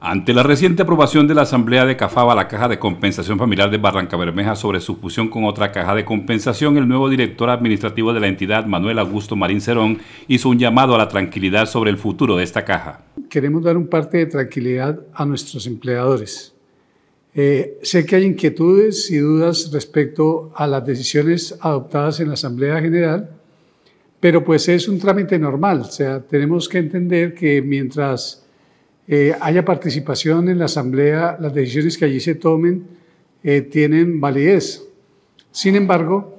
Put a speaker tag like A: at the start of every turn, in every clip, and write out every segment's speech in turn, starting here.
A: Ante la reciente aprobación de la Asamblea de Cafaba la Caja de Compensación Familiar de Barranca Bermeja sobre su fusión con otra caja de compensación, el nuevo director administrativo de la entidad, Manuel Augusto Marín Cerón, hizo un llamado a la tranquilidad sobre el futuro de esta caja.
B: Queremos dar un parte de tranquilidad a nuestros empleadores. Eh, sé que hay inquietudes y dudas respecto a las decisiones adoptadas en la Asamblea General, pero pues es un trámite normal. O sea, tenemos que entender que mientras eh, haya participación en la Asamblea, las decisiones que allí se tomen eh, tienen validez. Sin embargo,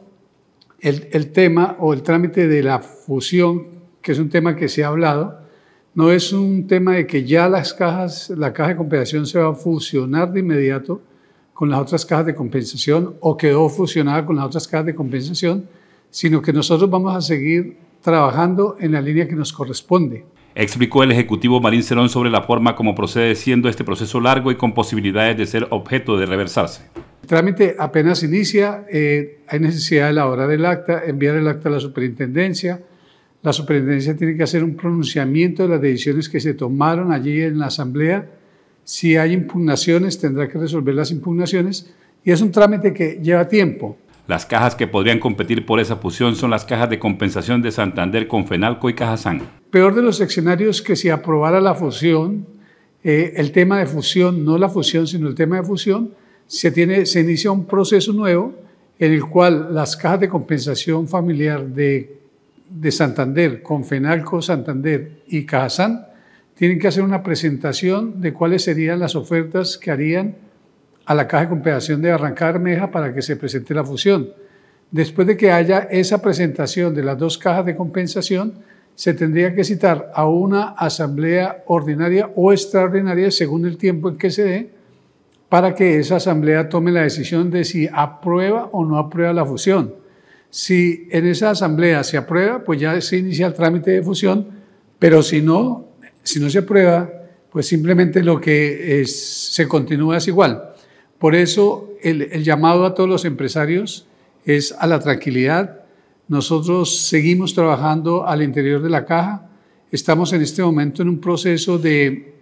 B: el, el, tema o el trámite de la fusión, que es un tema que se ha hablado, no es un tema de que ya las cajas, la caja de compensación se va a fusionar de inmediato con las otras cajas de compensación o quedó fusionada con las otras cajas de compensación, sino que nosotros vamos a seguir trabajando en la línea que nos corresponde
A: explicó el Ejecutivo Marín Cerón sobre la forma como procede siendo este proceso largo y con posibilidades de ser objeto de reversarse.
B: El trámite apenas inicia, eh, hay necesidad de elaborar el acta, enviar el acta a la superintendencia. La superintendencia tiene que hacer un pronunciamiento de las decisiones que se tomaron allí en la asamblea. Si hay impugnaciones, tendrá que resolver las impugnaciones. Y es un trámite que lleva tiempo.
A: Las cajas que podrían competir por esa fusión son las cajas de compensación de Santander con Fenalco y Cajazán.
B: Peor de los escenarios que si aprobara la fusión, eh, el tema de fusión, no la fusión, sino el tema de fusión, se, tiene, se inicia un proceso nuevo en el cual las cajas de compensación familiar de, de Santander, Fenalco, Santander y Cajazán, tienen que hacer una presentación de cuáles serían las ofertas que harían a la Caja de Compensación de Barranca Bermeja para que se presente la fusión. Después de que haya esa presentación de las dos cajas de compensación, se tendría que citar a una asamblea ordinaria o extraordinaria, según el tiempo en que se dé, para que esa asamblea tome la decisión de si aprueba o no aprueba la fusión. Si en esa asamblea se aprueba, pues ya se inicia el trámite de fusión, pero si no, si no se aprueba, pues simplemente lo que se continúa es igual. Por eso el, llamado a todos los empresarios es a la tranquilidad. Nosotros seguimos trabajando al interior de la caja. Estamos en este momento en un proceso de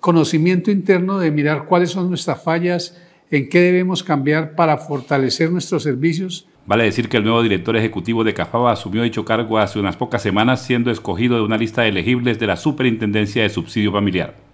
B: conocimiento interno de mirar cuáles son nuestras fallas, en qué debemos cambiar para fortalecer nuestros servicios.
A: Vale decir que el nuevo director ejecutivo de Cafaba asumió dicho cargo hace unas pocas semanas, siendo escogido de una lista de elegibles de la Superintendencia de Subsidio Familiar.